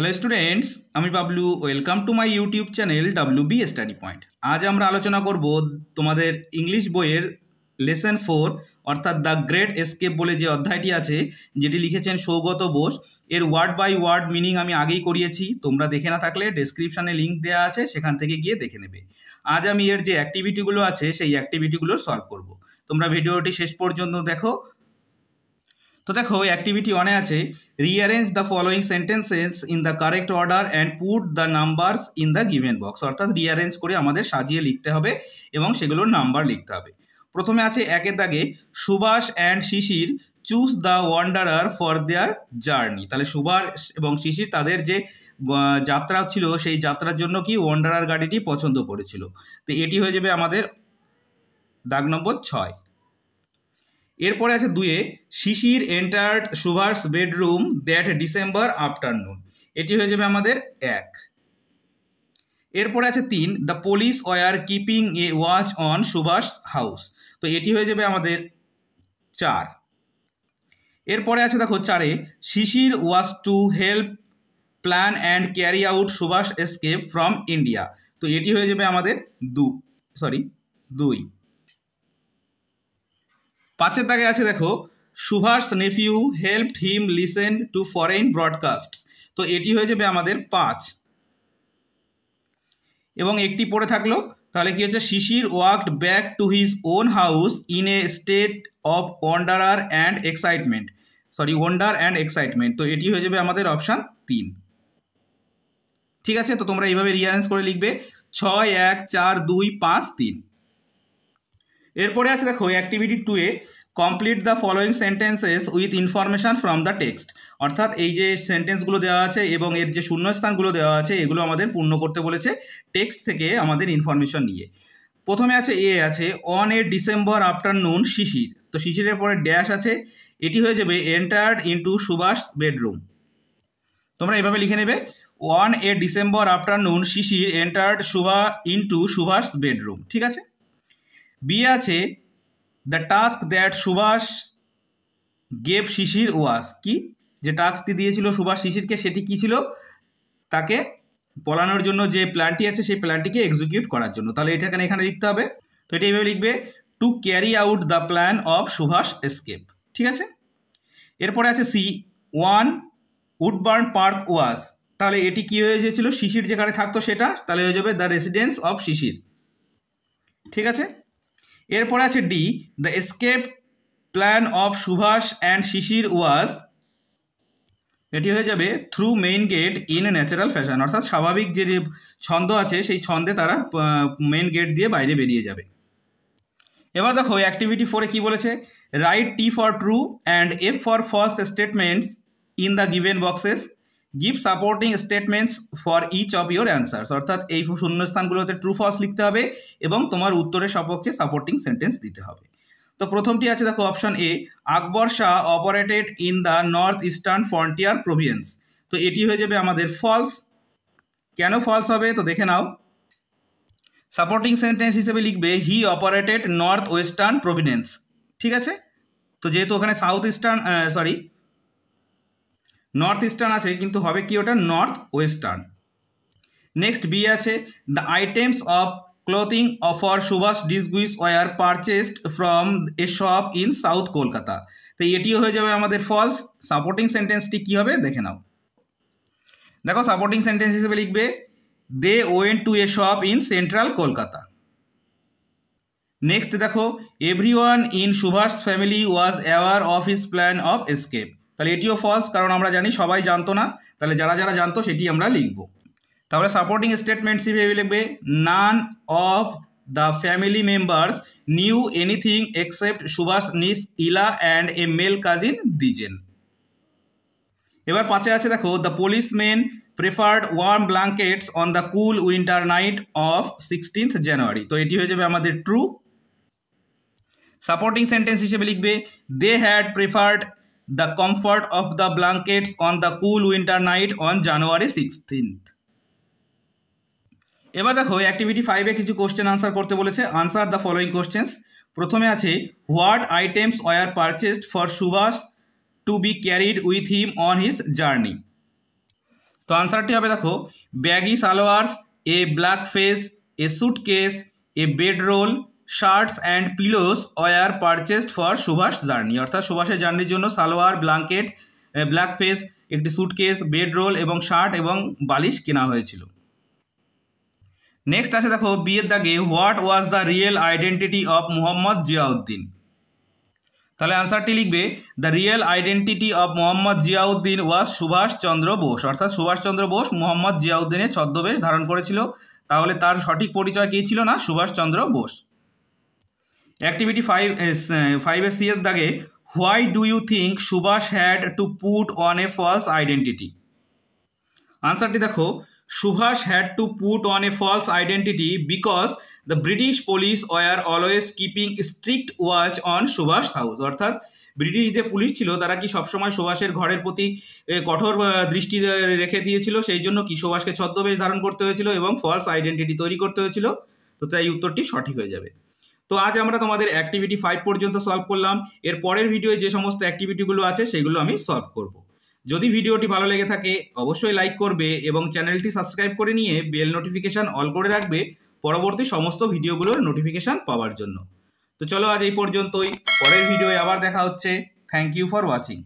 Hello students আমি Bablu welcome to my YouTube channel W B study point আজ আমরা আলোচনা করব তোমাদের ইংলিশ বইয়ের লেসন ফোর অর্থাৎ দ্য গ্রেট এসকেপ বলে যে অধ্যায়টি আছে যেটি লিখেছেন সৌগত বোস এর ওয়ার্ড বাই ওয়ার্ড মিনিং আমি আগেই করিয়েছি তোমরা দেখে না থাকলে ডেসক্রিপশানে লিঙ্ক দেওয়া আছে সেখান থেকে গিয়ে দেখে নেবে আজ আমি এর যে অ্যাক্টিভিটিগুলো আছে সেই অ্যাক্টিভিটিগুলো সলভ করব তোমরা ভিডিওটি শেষ পর্যন্ত দেখো তো দেখো অ্যাক্টিভিটি ওয়ানে আছে rearrange the following sentences in the correct order and put the numbers in the given box অর্থাৎ রিঅ্যারেঞ্জ করে আমাদের সাজিয়ে লিখতে হবে এবং সেগুলোর নাম্বার লিখতে হবে প্রথমে আছে একের দাগে Subhas and Sisir choose the wanderer for their journey তাহলে সুভাষ এবং শিশির তাদের যে যাত্রা ছিল সেই যাত্রার জন্য কি ওয়ান্ডারার গাড়িটি পছন্দ করেছিল তো এটি হয়ে যাবে আমাদের দাগ নম্বর ছয় এরপরে আছে দুয়ে শিশির এন্টার্ড সুভার্স বেডরুম দ্যাট ডিসেম্বর আফটারনুন এটি হয়ে যাবে আমাদের এক এরপরে আছে তিন the police were keeping a watch on Subhas house তো এটি হয়ে যাবে আমাদের চার এরপরে আছে দেখো চারে Sisir was to help plan and carry out Subhas escape from India তো এটি হয়ে যাবে আমাদের দু সরি দুই পাঁচের দাগে আছে দেখো Subhas nephew help him listen to foreign broadcast তো এটি হয়ে যাবে আমাদের পাঁচ এবং একটি পড়ে থাকলো তাহলে কি হচ্ছে Sisir walked back to his own house in a state of wonder and excitement sorry wonder and excitement তো এটি হয়ে যাবে আমাদের অপশান তিন ঠিক আছে তো তোমরা এইভাবে রিয়ারেঞ্জ করে লিখবে ছয় এক চার দুই পাঁচ তিন এরপরে আছে দেখো activity two A complete the following sentences with information from the text অর্থাৎ এই যে সেন্টেন্সগুলো দেওয়া আছে এবং এর যে শূন্যস্থানগুলো দেওয়া আছে এগুলো আমাদের পূর্ণ করতে বলেছে টেক্সট থেকে আমাদের ইনফরমেশন নিয়ে প্রথমে আছে এ আছে on a December afternoon Sisir তো শিশিরের পরে ড্যাশ আছে এটি হয়ে যাবে এন্টার্ড ইন্টু সুভাষ বেডরুম তোমরা এভাবে লিখে নেবে one a December afternoon Sisir entered Subha into Subhas bedroom ঠিক আছে বি আছে the task that Subhas gave Sisir was কি যে টাস্কটি দিয়েছিল সুভাষ শিশিরকে সেটি কি ছিল তাকে পলানোর জন্য যে প্ল্যানটি আছে সেই প্ল্যানটিকে এক্সিকিউট করার জন্য তাহলে এটা এখানে এখানে লিখতে হবে তো এটা এইভাবে লিখবে to carry out the plan of Subhas escape ঠিক আছে এরপরে আছে C one Woodburn Park was তাহলে এটি কী হয়ে গিয়েছিল শিশির যেখানে থাকতো সেটা তাহলে হয়ে যাবে দ্য রেসিডেন্স অফ শিশির ঠিক আছে এরপরে আছে D the escape plan of Subhas and Sisir was এটি হয়ে যাবে through main gate in natural fashion অর্থাৎ স্বাভাবিক যে ছন্দ আছে সেই ছন্দে তারা মেইন গেট দিয়ে বাইরে বেরিয়ে যাবে এবার দেখো অ্যাক্টিভিটি ফোরে কি বলেছে write T for true and F for false statements in the given boxes give supporting statements for each of your answers অর্থাৎ এই শূন্যস্থানগুলোতে ট্রু ফলস লিখতে হবে এবং তোমার উত্তরের সপক্ষে সাপোর্টিং সেন্টেন্স দিতে হবে তো প্রথমটি আছে দেখো option A Akbar Shah operated in the north eastern frontier province তো এটি হয়ে যাবে আমাদের ফলস কেন ফলস হবে তো দেখে নাও সাপোর্টিং সেন্টেন্স হিসেবে লিখবে he operated north western providence ঠিক আছে তো যেহেতু ওখানে south eastern sorry north eastern আছে কিন্তু হবে কি ওটা নর্থ ওয়েস্টার্ন নেক্সট বি আছে the items of clothing offer Subhas disguise were purchased from a shop in south Kolkata তো এটিও হয়ে যাবে আমাদের ফলস সাপোর্টিং সেন্টেন্সটি কী হবে দেখে নাও দেখো সাপোর্টিং সেন্টেন্স হিসেবে লিখবে they went to a shop in central Kolkata next দেখো every one in Subhas family was aware of his plan of escape তাহলে এটিও ফলস কারণ আমরা জানি সবাই জানতো না তাহলে যারা যারা জানতো সেটি আমরা লিখব তাহলে সাপোর্টিং স্টেটমেন্টস হিসেবে লিখবে none of the family members knew anything except Subhas niece Ila and a male cousin Dwijen এবার পাঁচে আছে দেখো the policeman preferred warm blankets on the cool winter night of sixteenth January তো এটি হয়ে যাবে আমাদের ট্রু সাপোর্টিং সেন্টেন্স হিসেবে লিখবে they had preferred the comfort of the blankets on the cool winter night on January 16th. এবার দেখো activity ফাইভে কিছু কোশ্চেন আনসার করতে বলেছে আনসার দ্য ফলোয়িং কোশ্চেন্স প্রথমে আছে what items were purchased for Subhas to be carried with him on his journey তো আনসারটি হবে দেখো baggy salwars a black fez a suitcase a bed roll shirts and pillows were purchased for Subhas journey অর্থাৎ সুভাষের জার্নির জন্য সালোয়ার ব্লাঙ্কেট ব্ল্যাক ফেস একটি suitcase bed roll এবং শার্ট এবং বালিশ কেনা হয়েছিল নেক্সট আছে দেখো বিয়ের দাগে what was the real identity of Mohammad Ziauddin তাহলে আনসারটি লিখবে the real identity of Mohammad Ziauddin was Subhas Chandra Bose অর্থাৎ সুভাষচন্দ্র বোস মোহাম্মদ জিয়াউদ্দিনের ছদ্মবেশ ধারণ করেছিল তাহলে তার সঠিক পরিচয় কী ছিল না সুভাষচন্দ্র বোস অ্যাক্টিভিটি ফাইভ ফাইভের সি এর দাগে why do you think Subhas had to put on a false identity আনসারটি দেখো Subhas had to put on a false identity because the British police were always keeping strict watch on Subhas house অর্থাৎ British যে police ছিল তারা কি সবসময় সুভাষের ঘরের প্রতি কঠোর দৃষ্টি রেখে দিয়েছিল সেই জন্য কি সুভাষকে ছদ্মবেশ ধারণ করতে হয়েছিল এবং ফলস আইডেন্টিটি তৈরি করতে হয়েছিল তো তাই উত্তরটি সঠিক হয়ে যাবে তো আজ আমরা তোমাদের অ্যাক্টিভিটি ফাইভ পর্যন্ত সলভ করলাম এর পরের ভিডিওয়ে যে সমস্ত অ্যাক্টিভিটিগুলো আছে সেগুলো আমি সলভ করব। যদি ভিডিওটি ভালো লেগে থাকে অবশ্যই লাইক করবে এবং চ্যানেলটি সাবস্ক্রাইব করে নিয়ে বেল নোটিফিকেশান অল করে রাখবে পরবর্তী সমস্ত ভিডিওগুলোর নোটিফিকেশান পাওয়ার জন্য তো চলো আজ এই পর্যন্তই পরের ভিডিওয়ে আবার দেখা হচ্ছে থ্যাংক ইউ ফর ওয়াচিং